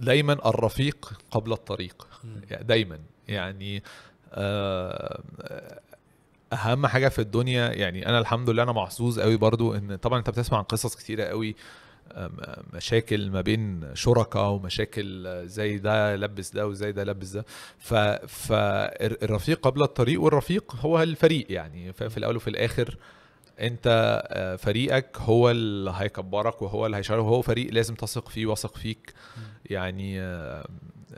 دايما الرفيق قبل الطريق يعني دايما يعني آه، اهم حاجه في الدنيا يعني انا الحمد لله انا محظوظ قوي برضو ان طبعا انت بتسمع عن قصص كتيره قوي آه، مشاكل ما بين شركاء ومشاكل آه، زي ده لبس ده وزي ده لبس ده ف... فالرفيق قبل الطريق والرفيق هو الفريق يعني في الاول وفي الاخر انت آه، فريقك هو اللي هيكبرك وهو اللي هيشعرك وهو فريق لازم تثق فيه واثق فيك يعني آه،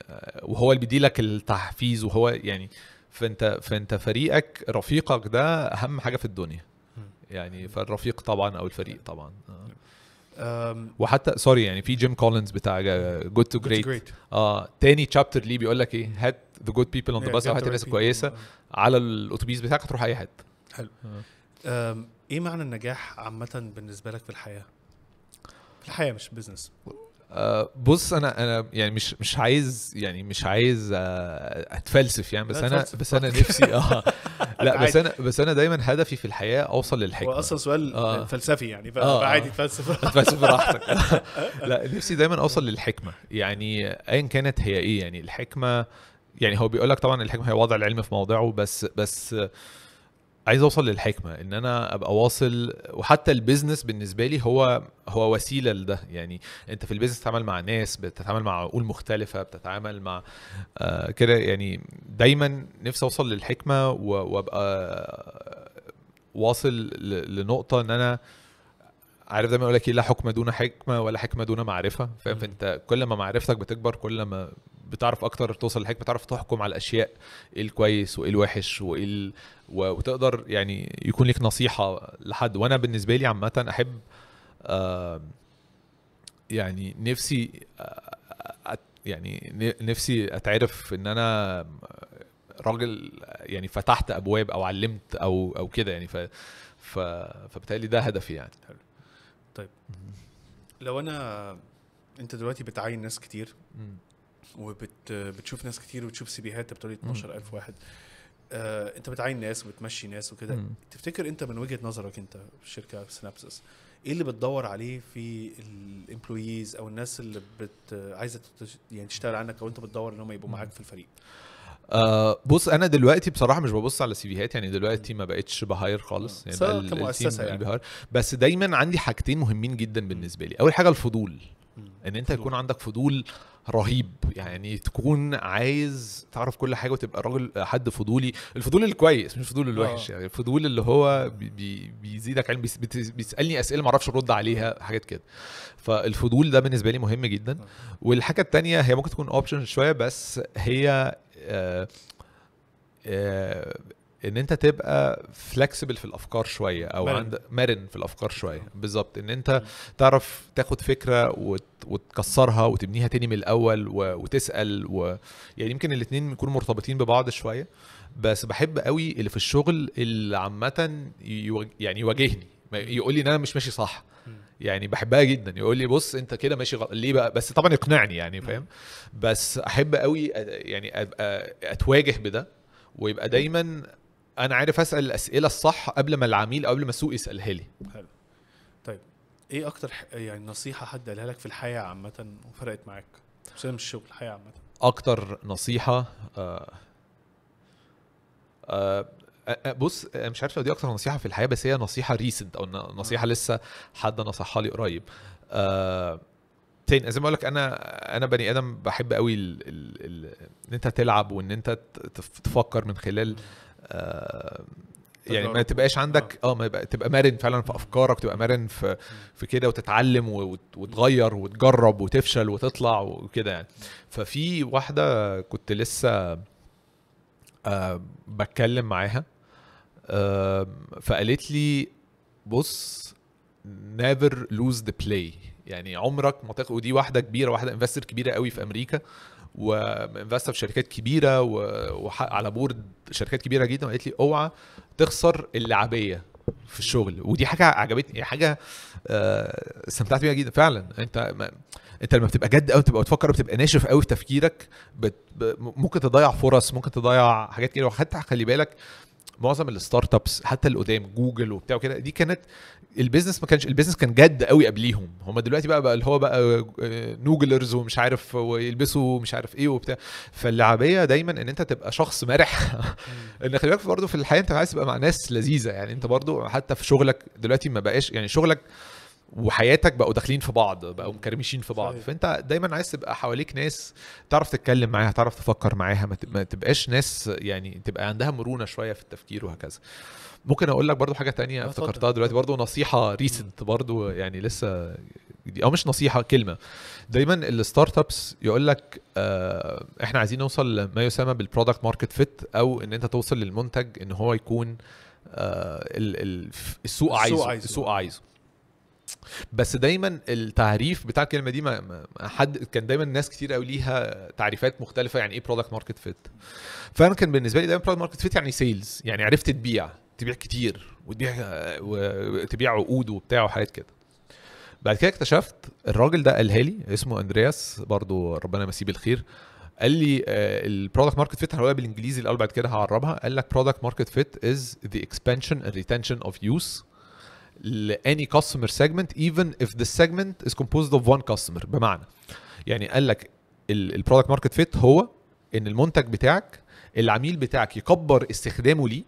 آه، وهو اللي بيديلك التحفيز وهو يعني فانت فانت فريقك رفيقك ده اهم حاجه في الدنيا يعني فالرفيق طبعا او الفريق طبعا وحتى سوري يعني في جيم كولينز بتاع جود تو جريت اه تاني تشابتر ليه بيقول لك ايه هات ذا جود بيبل اون ذا باس او هات الناس الكويسه على الاتوبيس بتاعك هتروح اي حته حلو ايه معنى النجاح عامه بالنسبه لك في الحياه في الحياه مش بزنس أه بص انا انا يعني مش مش عايز يعني مش عايز أه، اتفلسف يعني بس انا بس انا نفسي اه لا بس انا بس انا دايما هدفي في الحياه اوصل للحكمه هو اصلا سؤال آه. فلسفي يعني آه، آه. فعادي تفلسف تفلسف براحتك لا نفسي دايما اوصل للحكمه يعني ايا كانت هي ايه يعني الحكمه يعني هو بيقول لك طبعا الحكمه هي وضع العلم في موضعه بس بس آه عايز اوصل للحكمه ان انا ابقى واصل وحتى البيزنس بالنسبه لي هو هو وسيله لده يعني انت في البيزنس بتتعامل مع ناس بتتعامل مع عقول مختلفه بتتعامل مع آه كده يعني دايما نفسي اوصل للحكمه وابقى واصل لنقطه ان انا عارف دايما يقول لك ايه لا حكم دون حكمه ولا حكمه دون معرفه فاهم فانت كل ما معرفتك بتكبر كل ما بتعرف اكتر توصل لحاجه بتعرف تحكم على الاشياء ايه الكويس وايه الوحش وايه وتقدر يعني يكون لك نصيحه لحد وانا بالنسبه لي عامه احب يعني نفسي يعني نفسي اتعرف ان انا راجل يعني فتحت ابواب او علمت او او كده يعني ف... ف... فبالتالي ده هدفي يعني طيب لو انا انت دلوقتي بتعين ناس كتير وبتشوف ناس كتير وتشوف سيبيهات بتقول 12000 واحد آه، انت بتعين ناس وبتمشي ناس وكده تفتكر انت من وجهه نظرك انت في شركه سينابسس ايه اللي بتدور عليه في الامبلويز او الناس اللي بت عايزه يعني تشتغل عنك او انت بتدور ان هم يبقوا معاك في الفريق آه بص انا دلوقتي بصراحه مش ببص على في هات يعني دلوقتي ما بقتش بهاير خالص آه، يعني ده يعني. بهاير بس دايما عندي حاجتين مهمين جدا بالنسبه لي اول حاجه الفضول ان انت يكون عندك فضول رهيب يعني تكون عايز تعرف كل حاجه وتبقى راجل حد فضولي الفضول الكويس مش الفضول الوحش آه. يعني الفضول اللي هو بي بيزيدك علم بيسالني اسئله ما اعرفش ارد عليها حاجات كده فالفضول ده بالنسبه لي مهم جدا آه. والحاجه الثانيه هي ممكن تكون اوبشن شويه بس هي آه, آه، ان انت تبقى فلكسبل في الافكار شويه او مرن. عند مرن في الافكار شويه آه. بالظبط ان انت تعرف تاخد فكره وتكسرها وتبنيها تاني من الاول وتسال و... يعني يمكن الاثنين يكونوا مرتبطين ببعض شويه بس بحب قوي اللي في الشغل اللي عامه يو... يعني يواجهني يقول لي ان انا مش ماشي صح يعني بحبها جدا يقول لي بص انت كده ماشي غلط ليه بقى بس طبعا يقنعني يعني فاهم بس احب قوي يعني ابقى اتواجه بده ويبقى دايما انا عارف اسال الاسئله الصح قبل ما العميل او قبل ما السوق يسالها لي حلو طيب ايه اكتر يعني نصيحه حد قالها لك في الحياه عامه وفرقت معاك مش مش الشغل الحياه عامه اكتر نصيحه آه آه بص مش عارف لو دي اكتر نصيحه في الحياه بس هي نصيحه ريسنت او نصيحه لسه حد نصحها لي قريب آه تاني زي ما اقول لك انا انا بني ادم بحب قوي ال ال ال ان انت تلعب وان انت تفكر من خلال آه، يعني ما تبقاش عندك آه. اه ما يبقى تبقى مرن فعلا في افكارك تبقى مرن في في كده وتتعلم وتغير وتجرب وتفشل وتطلع وكده يعني ففي واحده كنت لسه أه بتكلم معاها أه فقالت لي بص نيفر لوز ذا بلاي يعني عمرك ما تاخد ودي واحده كبيره واحده انفستر كبيره قوي في امريكا وانفستر في شركات كبيره وعلى بورد شركات كبيره جدا وقالت لي اوعى تخسر اللعبيه في الشغل ودي حاجه عجبتني حاجه آه، استمتعت بيها جدا فعلا انت ما انت لما بتبقى جد قوي بتبقى بتفكر بتبقى ناشف قوي في تفكيرك بت... ممكن تضيع فرص ممكن تضيع حاجات كده وحتى خلي بالك معظم الستارت ابس حتى اللي قدام جوجل وبتاع وكده دي كانت البيزنس ما كانش البيزنس كان جد قوي قبليهم هم دلوقتي بقى, بقى اللي هو بقى آه، نوجلرز ومش عارف ويلبسوا مش عارف ايه وبتاع فاللعبيه دايما ان انت تبقى شخص مرح ان خلي بالك برضه في الحياه انت عايز تبقى مع ناس لذيذه يعني انت برضه حتى في شغلك دلوقتي ما بقاش يعني شغلك وحياتك بقوا داخلين في بعض بقوا مكرمشين في بعض صحيح. فانت دايما عايز تبقى حواليك ناس تعرف تتكلم معاها تعرف تفكر معاها ما تبقاش ناس يعني تبقى عندها مرونه شويه في التفكير وهكذا ممكن اقول لك برضو حاجه تانية افتكرتها دلوقتي برضو نصيحه ريسنت برضو يعني لسه او مش نصيحه كلمه دايما الستارت ابس يقول لك آه احنا عايزين نوصل لما يسمى بالبرودكت ماركت فيت او ان انت توصل للمنتج ان هو يكون آه السوق عايزه السوق عايزه بس دايما التعريف بتاع الكلمه دي ما حد كان دايما ناس كتير قوي ليها تعريفات مختلفه يعني ايه برودكت ماركت فيت فانا كان بالنسبه لي دايما برودكت ماركت فيت يعني سيلز يعني عرفت تبيع تبيع كتير وتبيع وتبيع عقود وبتاع وحاجات كده بعد كده اكتشفت الراجل ده قالها لي اسمه اندرياس برضو ربنا يمسيه بالخير قال لي البرودكت ماركت فيت هقولها بالانجليزي الاول بعد كده هعربها قال لك برودكت ماركت فيت از ذا اكسبانشن اند ريتنشن اوف يوز لاني كاستمر سيجمنت ايفن اف ذا سيجمنت از كومبوزد اوف وان كاستمر بمعنى يعني قال لك البرودكت ماركت فيت هو ان المنتج بتاعك العميل بتاعك يكبر استخدامه ليه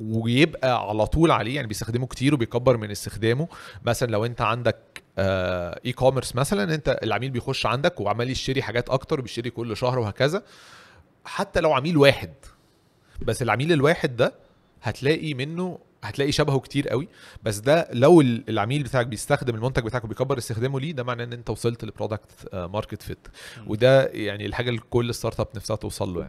ويبقى على طول عليه يعني بيستخدمه كتير وبيكبر من استخدامه مثلا لو انت عندك اي آه، كوميرس مثلا انت العميل بيخش عندك وعمال يشتري حاجات اكتر بيشتري كل شهر وهكذا حتى لو عميل واحد بس العميل الواحد ده هتلاقي منه هتلاقي شبهه كتير قوي بس ده لو العميل بتاعك بيستخدم المنتج بتاعك وبيكبر استخدامه ليه ده معناه ان انت وصلت لبرودكت ماركت فيت وده يعني الحاجه اللي كل ستارت اب نفسها توصل له يعني